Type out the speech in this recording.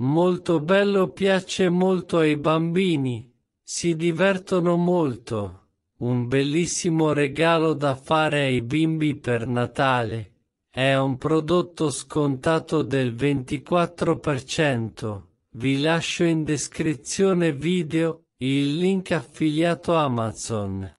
Molto bello piace molto ai bambini, si divertono molto. Un bellissimo regalo da fare ai bimbi per Natale. È un prodotto scontato del 24%. Vi lascio in descrizione video il link affiliato Amazon.